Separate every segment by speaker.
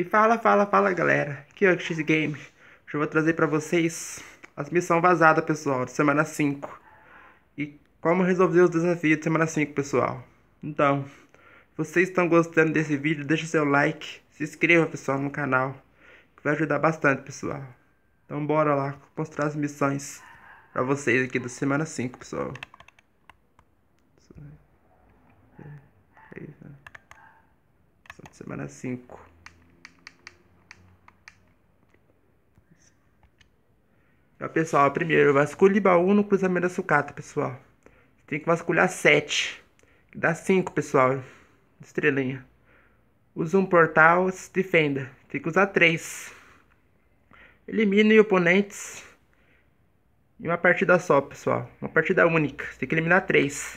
Speaker 1: E fala, fala, fala galera, aqui é o X Game. Hoje eu vou trazer para vocês as missões vazadas, pessoal, de semana 5. E como resolver os desafios de semana 5, pessoal. Então, vocês estão gostando desse vídeo, deixa seu like, se inscreva, pessoal, no canal, que vai ajudar bastante, pessoal. Então bora lá mostrar as missões para vocês aqui da semana 5, pessoal. Semana 5. Então, pessoal, primeiro, vasculhe baú no cruzamento da sucata, pessoal. tem que vasculhar sete, Dá cinco, pessoal. Estrelinha. Usa um portal, se defenda. Tem que usar três. Elimine oponentes em uma partida só, pessoal. Uma partida única. Você tem que eliminar três.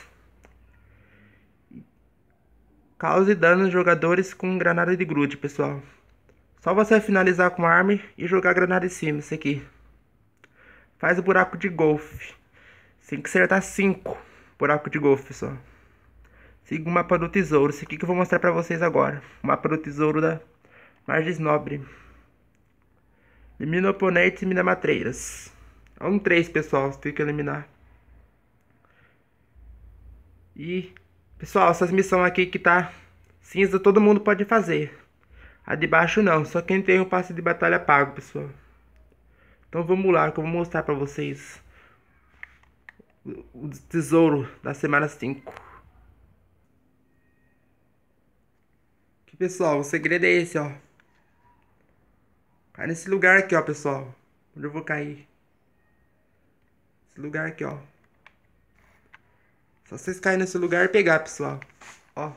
Speaker 1: Cause dano aos jogadores com granada de grude, pessoal. Só você finalizar com arma e jogar granada em cima, isso aqui. Faz o buraco de golfe. Tem que acertar cinco buraco de golfe só. Siga o mapa do tesouro. Esse aqui que eu vou mostrar pra vocês agora. O mapa do tesouro da Margem Nobre. Elimina oponentes e mina matreiras. É um três pessoal. Você tem que eliminar. E, pessoal, essas missões aqui que tá cinza, todo mundo pode fazer. A de baixo não, só quem tem o passe de batalha é pago, pessoal. Então vamos lá, que eu vou mostrar pra vocês o tesouro da semana 5. Aqui, pessoal, o segredo é esse, ó. Cai nesse lugar aqui, ó, pessoal. Onde eu vou cair. Esse lugar aqui, ó. Só vocês caírem nesse lugar e pegar, pessoal. Ó.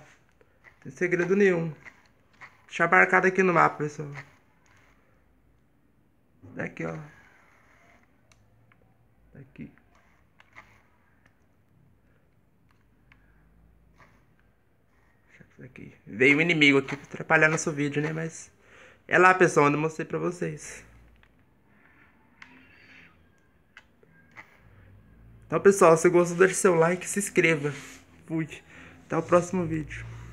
Speaker 1: Sem segredo nenhum. Deixa marcado aqui no mapa, pessoal. Daqui, ó aqui. aqui. Veio um inimigo aqui pra atrapalhar nosso vídeo, né? Mas é lá, pessoal, onde eu mostrei pra vocês. Então, pessoal, se gostou, deixe seu like e se inscreva. Fui. Até o próximo vídeo.